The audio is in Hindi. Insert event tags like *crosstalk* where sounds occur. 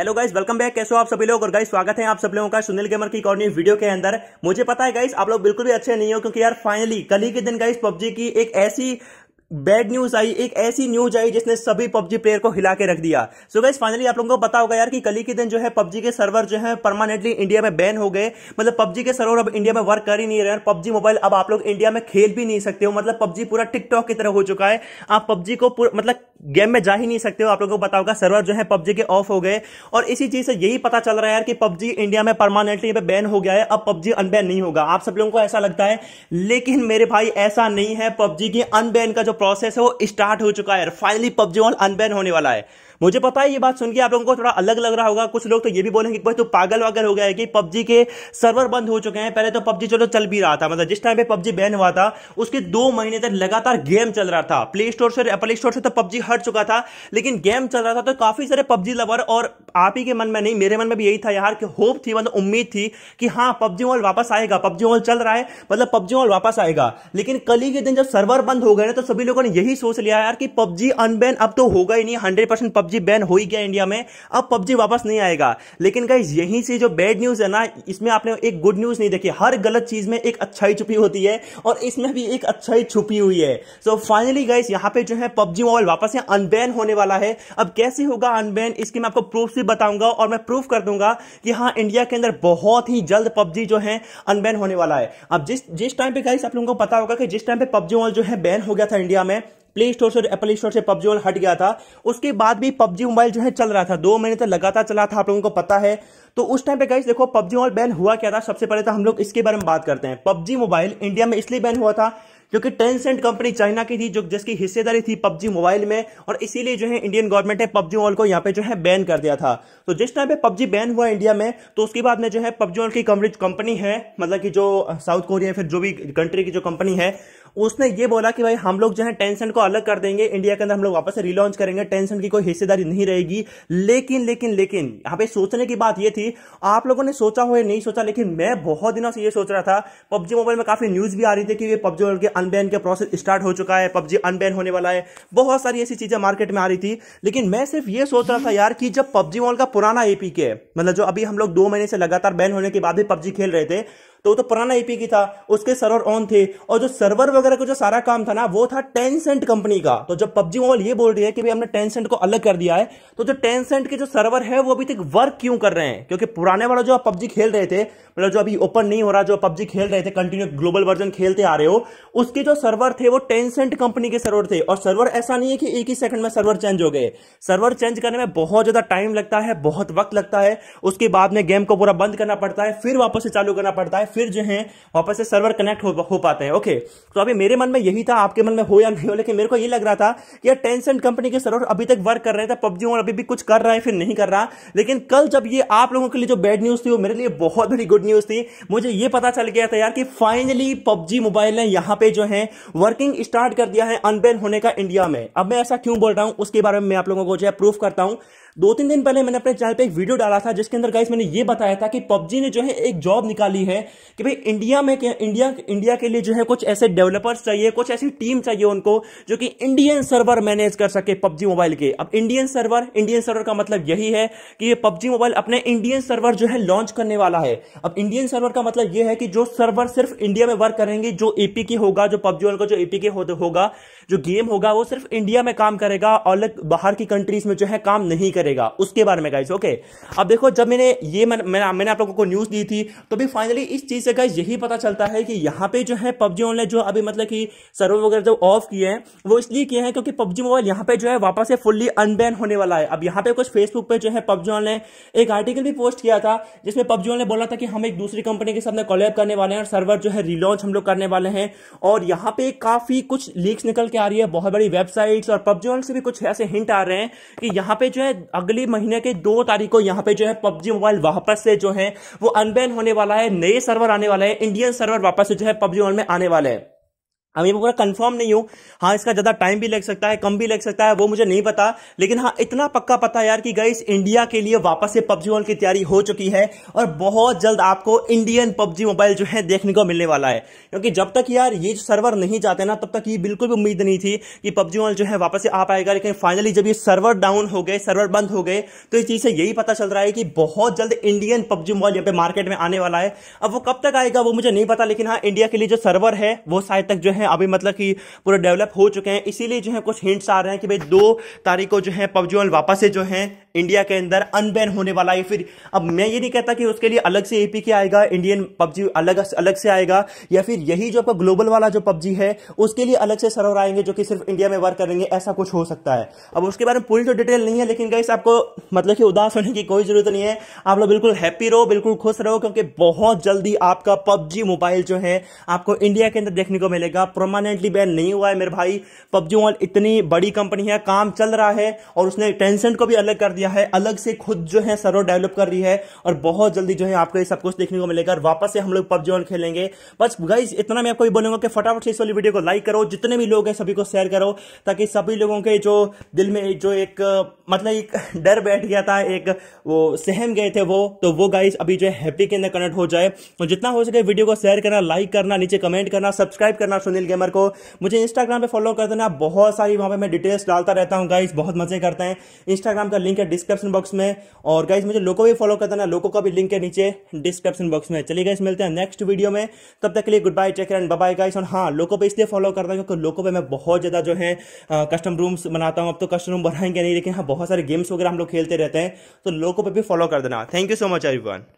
हेलो गाइस वेलकम बैक कैसे हो आप सभी लोग और गाइस स्वागत है आप सब लोगों का सुनील गेमर की कॉर्नी वीडियो के अंदर मुझे पता है गाइस आप लोग बिल्कुल भी अच्छे नहीं हो क्योंकि यार फाइनली कल ही के दिन गाइस पबजी की एक ऐसी बैड न्यूज आई एक ऐसी न्यूज आई जिसने सभी पबजी प्लेयर को हिला के रख दिया सो गाइस फाइनली आप लोगों को पता होगा यार कि कली के दिन जो है पबजी के सर्वर जो है परमानेंटली इंडिया में बैन हो गए मतलब पबजी के सर्वर अब इंडिया में वर्क कर ही नहीं रहे हैं पबजी मोबाइल अब आप लोग इंडिया में खेल भी नहीं सकते हो मतलब पबजी पूरा टिकटॉक की तरह हो चुका है आप पबजी को मतलब गेम में जा ही नहीं सकते हो आप लोगों को बताओगा सर्वर जो है पबजी के ऑफ हो गए और इसी चीज से यही पता चल रहा है कि पबजी इंडिया में परमानेंटली पे बैन हो गया है अब पबजी अनबैन नहीं होगा आप सब लोगों को ऐसा लगता है लेकिन मेरे भाई ऐसा नहीं है पबजी की अनबैन का जो प्रोसेस है वो स्टार्ट हो चुका है फाइनली पबजी ऑन अनबैन होने वाला है मुझे पता है ये बात सुनकर आप लोगों को थोड़ा अलग लग रहा होगा कुछ लोग तो ये भी बोलेंगे भाई पागल वागल हो गया है कि पबजी के सर्वर बंद हो चुके हैं पहले तो पबजी चलो चल भी रहा था मतलब जिस टाइम पे पबजी बैन हुआ था उसके दो महीने तक लगातार गेम चल रहा था प्ले स्टोर से एपल स्टोर से तो पबजी हट चुका था लेकिन गेम चल रहा था तो काफी सारे पबजी लवर और आप ही के मन में नहीं मेरे मन में भी यही था यार कि होप थी मतलब उम्मीद थी कि हाँ पबजी मॉल वापस आएगा पबजी मॉल चल रहा है मतलब पबजी मॉल वापस आएगा लेकिन कल ही के दिन जब सर्वर बंद हो गए ना तो सभी लोगों ने यही सोच लिया यार कि पबजी अनबैन अब तो होगा ही नहीं हंड्रेड परसेंट पबजी बैन हो ही गया इंडिया में अब पबजी वापस नहीं आएगा लेकिन गाइज यहीं से जो बैड न्यूज है ना इसमें आपने एक गुड न्यूज नहीं देखी हर गलत चीज में एक अच्छाई छुपी होती है और इसमें भी एक अच्छाई छुपी हुई है सो फाइनली गाइज यहाँ पे जो है पबजी मोबाइल वापस से अनबैन होने वाला है अब कैसे होगा अनबैन इसके मैं आपको प्रूफ भी बताऊंगा और मैं प्रूफ कर दूंगा कि हाँ इंडिया के अंदर बहुत ही जल्द पबजी जो है अनबैन होने वाला है अब जिस जिस टाइम पे गाइस आप लोगों को पता होगा कि जिस टाइम पे पबजी मोबाइल जो है बैन हो गया था इंडिया में प्ले स्टोर से एप्पल स्टोर से पबजी मोबाइल हट गया था उसके बाद भी पबजी मोबाइल जो है चल रहा था दो महीने तक लगातार चला था आप लोगों को पता है तो उस टाइम पे गाइस देखो पबजी मोबाइल बैन हुआ क्या था सबसे पहले तो हम लोग इसके बारे में बात करते हैं पबजी मोबाइल इंडिया में इसलिए बैन हुआ था क्योंकि टेंसेंट कंपनी चाइना की थी जो जिसकी हिस्सेदारी थी पबजी मोबाइल में और इसीलिए जो है इंडियन गवर्नमेंट ने पबजी मोबाइल को यहाँ पे जो है बैन कर दिया था तो जिस टाइम पे पबजी बैन हुआ इंडिया में तो उसके बाद में जो है पबजी मोबाइल की कंपनी है मतलब की जो साउथ कोरिया फिर जो भी कंट्री की जो कंपनी है उसने ये बोला कि भाई हम लोग जो है टेंसेंट को अलग कर देंगे इंडिया के अंदर हम लोग वापस से रिलॉन्च करेंगे टेंसेंट की कोई हिस्सेदारी नहीं रहेगी लेकिन लेकिन लेकिन यहां पे सोचने की बात ये थी आप लोगों ने सोचा हो नहीं सोचा लेकिन मैं बहुत दिनों से ये सोच रहा था पबजी मोबाइल में काफी न्यूज भी आ रही थी कि पबजी मोबाइल के अनबैन का प्रोसेस स्टार्ट हो चुका है पबजी अनबैन होने वाला है बहुत सारी ऐसी चीजें मार्केट में आ रही थी लेकिन मैं सिर्फ ये सोच रहा था यार कि जब पबजी मोबाइल का पुराना के मतलब जो अभी हम लोग दो महीने से लगातार बैन होने के बाद भी पबजी खेल रहे थे तो वो तो पुराना एपीके e था उसके सर्वर ऑन थे और जो सर्वर वगैरह का जो सारा काम था ना वो था टेन सेंट कंपनी का तो जब पबजी मोबाइल ये बोल रही है कि भाई हमने टेन सेंट को अलग कर दिया है तो जो टेन सेंट के जो सर्वर है वो अभी तक वर्क क्यों कर रहे हैं क्योंकि पुराने वाला जो आप पबजी खेल रहे थे मतलब जो अभी ओपन नहीं हो रहा जो पबजी खेल रहे थे कंटिन्यू ग्लोबल वर्जन खेलते आ रहे हो उसके जो सर्वर थे वो टेन सेंट कंपनी के सर्वर थे और सर्वर ऐसा नहीं है कि एक ही सेकंड में सर्वर चेंज हो गए सर्वर चेंज करने में बहुत ज्यादा टाइम लगता है बहुत वक्त लगता है उसके बाद में गेम को पूरा बंद करना पड़ता है फिर वापस से चालू करना पड़ता है फिर जो है वापस से सर्वर कनेक्ट हो, हो पाते हैं ओके तो अभी मेरे मन में यही था आपके मन में हो या नहीं हो लेकिन मेरे को ये लग रहा था कि यार टेंसेंट कंपनी के सर्वर अभी तक वर्क कर रहे थे पबजी और अभी भी कुछ कर रहा है फिर नहीं कर रहा लेकिन कल जब ये आप लोगों के लिए जो बैड न्यूज़ थी वो मेरे लिए बहुत बड़ी गुड न्यूज़ थी मुझे ये पता चल गया था यार कि फाइनली पबजी मोबाइल ने यहाँ पे जो है वर्किंग स्टार्ट कर दिया है अनबैन होने का इंडिया में अब मैं ऐसा क्यों बोल रहा हूँ उसके बारे में मैं आप लोगों को जो है प्रूफ करता हूँ दो तीन दिन पहले मैंने अपने चैनल पे एक वीडियो डाला था जिसके अंदर गाइस मैंने ये बताया था कि पबजी ने जो है एक जॉब निकाली है कि भाई इंडिया में क्या इंडिया इंडिया के लिए जो है कुछ ऐसे डेवलपर्स चाहिए कुछ ऐसी टीम चाहिए उनको जो कि इंडियन सर्वर मैनेज कर सके पबजी मोबाइल के अब इंडियन सर्वर इंडियन सर्वर का मतलब यही है कि ये पबजी मोबाइल अपने इंडियन सर्वर जो है लॉन्च करने वाला है अब इंडियन सर्वर का मतलब यह है कि जो सर्वर सिर्फ इंडिया में वर्क करेंगे जो एपी के होगा जो पबजी मोबाइल का जो एपी के होगा जो गेम होगा वो सिर्फ इंडिया में काम करेगा और बाहर की कंट्रीज में जो है काम नहीं करेगा उसके बारे में गाइस ओके अब देखो जब मैंने ये मैंने आप लोगों को न्यूज दी थी तो भी फाइनली इस चीज से गाइज यही पता चलता है कि यहाँ पे जो है पबजी ऑनलाइन जो अभी मतलब कि सर्वर वगैरह जो ऑफ किए हैं वो इसलिए किए हैं क्योंकि पबजी मोबाइल यहाँ पे जो है वापस से फुल्ली अनबैन होने वाला है अब यहाँ पे कुछ फेसबुक पे जो है पबजी ऑनलाइन एक आर्टिकल भी पोस्ट किया था जिसमें पबजी ऑनलाइन बोला था कि हम एक दूसरी कंपनी के साथ में कॉलेब करने वाले हैं और सर्वर जो है रिलॉन्च हम लोग करने वाले हैं और यहाँ पे काफी कुछ लीक्स निकल के आ रही है बहुत बड़ी वेबसाइट और पबजी ऑनलाइन से भी कुछ ऐसे हिंट आ रहे हैं कि यहाँ पे जो है अगले महीने के दो तारीख को यहाँ पे जो है पबजी मोबाइल वापस से जो है वो अनबैन होने वाला है नए सर्वर सर्वर आने वाले हैं इंडियन सर्वर वापस से जो है पबजी वन में आने वाले हैं अभी पूरा कंफर्म नहीं हूँ हाँ इसका ज़्यादा टाइम भी लग सकता है कम भी लग सकता है वो मुझे नहीं पता लेकिन हाँ इतना पक्का पता यार कि गई इंडिया के लिए वापस से पबजी मोबाइल की तैयारी हो चुकी है और बहुत जल्द आपको इंडियन पबजी मोबाइल जो है देखने को मिलने वाला है क्योंकि जब तक यार ये सर्वर नहीं जाते ना तब तक ये बिल्कुल भी उम्मीद नहीं थी कि पबजी मोबाइल जो है वापस से आ पाएगा लेकिन फाइनली जब ये सर्वर डाउन हो गए सर्वर बंद हो गए तो इस चीज़ से यही पता चल रहा है कि बहुत जल्द इंडियन पबजी मोबाइल यहाँ पे मार्केट में आने वाला है अब वो कब तक आएगा वो मुझे नहीं पता लेकिन हाँ इंडिया के लिए जो सर्वर है वो शायद तक जो है हैं अभी मतलब कि पूरे डेवलप हो चुके हैं इसीलिए जो है कुछ हिंट्स आ रहे हैं कि भाई दो तारीख को जो है पबजी मोबाइल वापस से जो है इंडिया के अंदर अनबैन होने वाला है फिर अब मैं ये नहीं कहता कि उसके लिए अलग से एपीके आएगा इंडियन पबजी अलग अलग से आएगा या फिर यही जो आपका ग्लोबल वाला जो पबजी है उसके लिए अलग से सर्वर आएंगे जो कि सिर्फ इंडिया में वर्क करेंगे ऐसा कुछ हो सकता है अब उसके बारे में पूरी तो डिटेल नहीं है लेकिन गैस आपको मतलब कि उदास होने की कोई जरूरत नहीं है आप लोग बिल्कुल हैप्पी रहो बिल्कुल खुश रहो क्योंकि बहुत जल्दी आपका पबजी मोबाइल जो है आपको इंडिया के अंदर देखने को मिलेगा परमानेंटली बैन नहीं हुआ है मेरे भाई पबजी मोबाइल इतनी बड़ी कंपनी है काम चल रहा है और उसने टेंसेंट को भी अलग कर दिया है अलग से खुद जो है सर्वर डेवलप कर रही है और बहुत जल्दी जो है आपको ये सब कुछ देखने को मिलेगा और वापस से हम लोग पबजी मोबाइल खेलेंगे बस गाइज इतना मैं आपको भी बोलूंगा कि फटाफट से इस वाली वीडियो को लाइक करो जितने भी लोग हैं सभी को शेयर करो ताकि सभी लोगों के जो दिल में जो एक मतलब एक *laughs* डर बैठ गया था एक वो सहम गए थे वो तो वो गाइज अभी जो है हैप्पी के अंदर कनेक्ट हो जाए और तो जितना हो सके वीडियो को शेयर करना लाइक करना नीचे कमेंट करना सब्सक्राइब करना सुनिए दिल गेमर को मुझे इंस्टाग्राम पे फॉलो कर देना बहुत सारी वहां पे मैं डिटेल्स डालता रहता हूँ गाइज बहुत मजे करते हैं इंस्टाग्राम का लिंक है डिस्क्रिप्शन बॉक्स में और गाइज मुझे लोगों भी फॉलो कर देना लोगों का भी लिंक है नीचे डिस्क्रिप्शन बॉक्स में चलिए गाइस मिलते हैं नेक्स्ट वीडियो में तब तक के लिए good bye check and bye guys और हाँ लोगों पर इसलिए फॉलो करता हूँ क्योंकि लोगों पर मैं बहुत ज़्यादा जो है कस्टम रूम्स बनाता हूँ अब तो कस्टम रूम बनाएंगे नहीं लेकिन हाँ बहुत सारे गेम्स वगैरह हम लोग खेलते रहते हैं तो लोगों पर भी फॉलो कर देना thank you so much everyone